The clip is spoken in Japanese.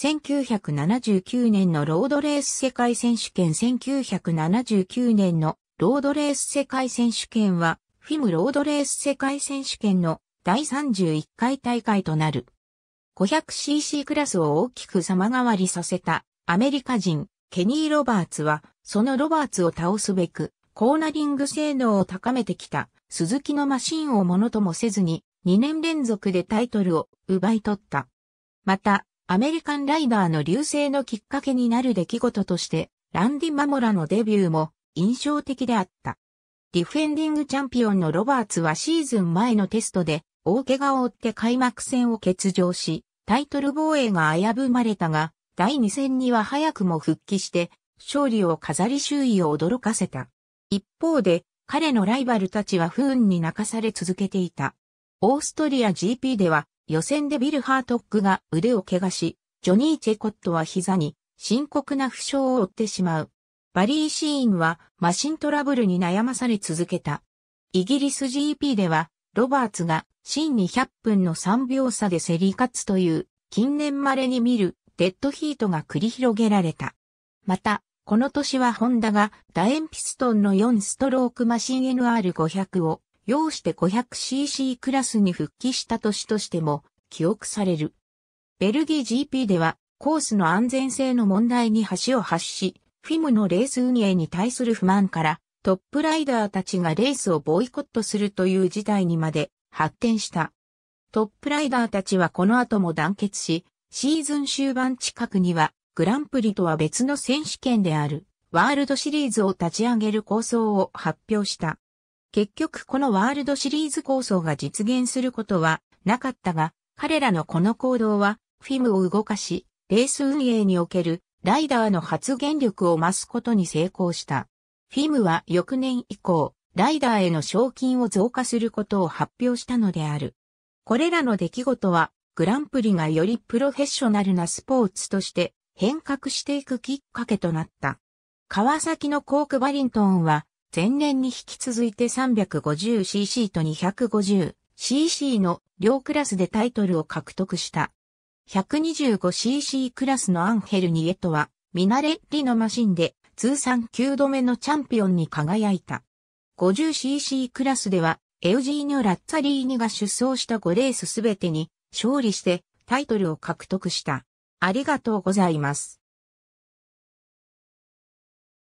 1979年のロードレース世界選手権1979年のロードレース世界選手権は、フィムロードレース世界選手権の第31回大会となる。500cc クラスを大きく様変わりさせたアメリカ人、ケニー・ロバーツは、そのロバーツを倒すべく、コーナリング性能を高めてきた、鈴木のマシンをものともせずに、2年連続でタイトルを奪い取った。また、アメリカンライダーの流星のきっかけになる出来事として、ランディ・マモラのデビューも印象的であった。ディフェンディングチャンピオンのロバーツはシーズン前のテストで大怪我を負って開幕戦を欠場し、タイトル防衛が危ぶまれたが、第2戦には早くも復帰して、勝利を飾り周囲を驚かせた。一方で、彼のライバルたちは不運に泣かされ続けていた。オーストリア GP では、予選でビル・ハートックが腕を怪我し、ジョニー・チェコットは膝に深刻な負傷を負ってしまう。バリー・シーンはマシントラブルに悩まされ続けた。イギリス GP では、ロバーツがシーンに100分の3秒差で競り勝つという近年稀に見るデッドヒートが繰り広げられた。また、この年はホンダが楕円ピストンの4ストロークマシン NR500 を要して 500cc クラスに復帰した年としても記憶される。ベルギー GP ではコースの安全性の問題に橋を発し、フィムのレース運営に対する不満からトップライダーたちがレースをボイコットするという事態にまで発展した。トップライダーたちはこの後も団結し、シーズン終盤近くにはグランプリとは別の選手権であるワールドシリーズを立ち上げる構想を発表した。結局このワールドシリーズ構想が実現することはなかったが、彼らのこの行動は、フィムを動かし、レース運営におけるライダーの発言力を増すことに成功した。フィムは翌年以降、ライダーへの賞金を増加することを発表したのである。これらの出来事は、グランプリがよりプロフェッショナルなスポーツとして変革していくきっかけとなった。川崎のコーク・バリントンは前年に引き続いて 350cc と 250cc の両クラスでタイトルを獲得した。125cc クラスのアンヘル・ニエトは、ミナレッリのマシンで通算9度目のチャンピオンに輝いた。50cc クラスでは、エウジーニョ・ラッツァリーニが出走した5レースすべてに勝利してタイトルを獲得した。ありがとうございます。